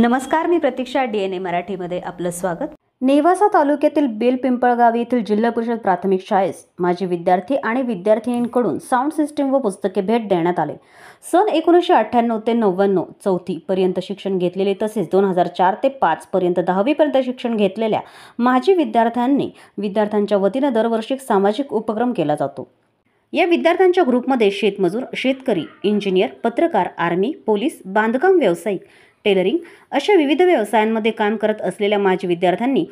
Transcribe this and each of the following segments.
नमस्कार मी प्रतीक्षा D N A मराठीमध्ये आपलं स्वागत नेवासा तालुक्यातील बेल पिंपळगाव येथील जिल्हा परिषद प्राथमिक शाळेस माजी विद्यार्थी आणि विद्यार्थिनींकडून साऊंड सिस्टीम व पुस्तके भेट देण्यात आले सन एकोणीसशे अठ्ठ्याण्णव ते नव्याण्णव पर्यंत शिक्षण घेतलेले तसेच दोन हजार चार ते पाचपर्यंत पर्यंत शिक्षण घेतलेल्या माजी विद्यार्थ्यांनी विद्यार्थ्यांच्या वतीनं दरवर्षी सामाजिक उपक्रम केला जातो या विद्यार्थ्यांच्या ग्रुपमध्ये शेतमजूर शेतकरी इंजिनियर पत्रकार आर्मी पोलीस बांधकाम व्यावसायिक टेलरिंग अशा विविध व्यवसायांमध्ये काम करत असलेल्या माजी विद्यार्थ्यांनी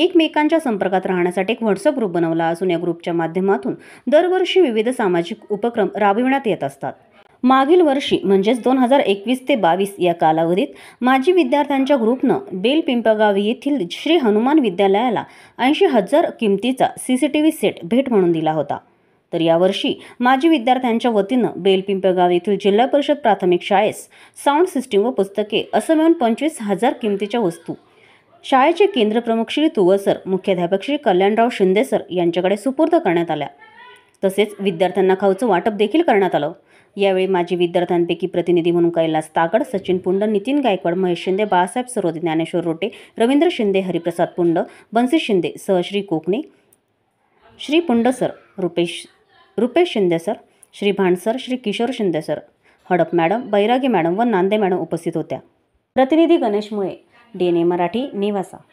एकमेकांच्या संपर्कात राहण्यासाठी एक व्हॉट्सअप ग्रुप बनवला असून या ग्रुपच्या माध्यमातून दरवर्षी विविध सामाजिक उपक्रम राबविण्यात येत असतात मागील वर्षी म्हणजेच दोन हजार एकवीस ते बावीस या कालावधीत माजी विद्यार्थ्यांच्या ग्रुपनं बेल येथील श्री हनुमान विद्यालयाला ऐंशी हजार किमतीचा C C T V set भेट म्हणून दिला होता तर यावर्षी माजी विद्यार्थ्यांच्या वतीनं बेलपिंपळगाव येथील जिल्हा परिषद प्राथमिक शाळेस साऊंड सिस्टीम व पुस्तके असं मिळून पंचवीस हजार किमतीच्या वस्तू शाळेचे केंद्रप्रमुख श्री तुवसर मुख्याध्यापक श्री कल्याणराव शिंदे सर यांच्याकडे सुपूर्द करण्यात आल्या तसेच विद्यार्थ्यांना खाऊचं वाटप देखील करण्यात आलं यावेळी माजी विद्यार्थ्यांपैकी प्रतिनिधी म्हणून कैलास तागड सचिन पुंड नितीन गायकवाड महेश शिंदे बाळासाहेब सरोद ज्ञानेश्वर रोटे रवींद्र शिंदे हरिप्रसाद पुंड बनसी शिंदे सहश्री कोकणे श्री पुंड सर रुपेश रुपेश शिंदे सर श्री भांडसर Shri Kishor Shinde sir Hadap madam Bairagi madam व नांदे मॅडम उपस्थित होत्या प्रतिनिधी गणेश मुळे डी एन मराठी निवासा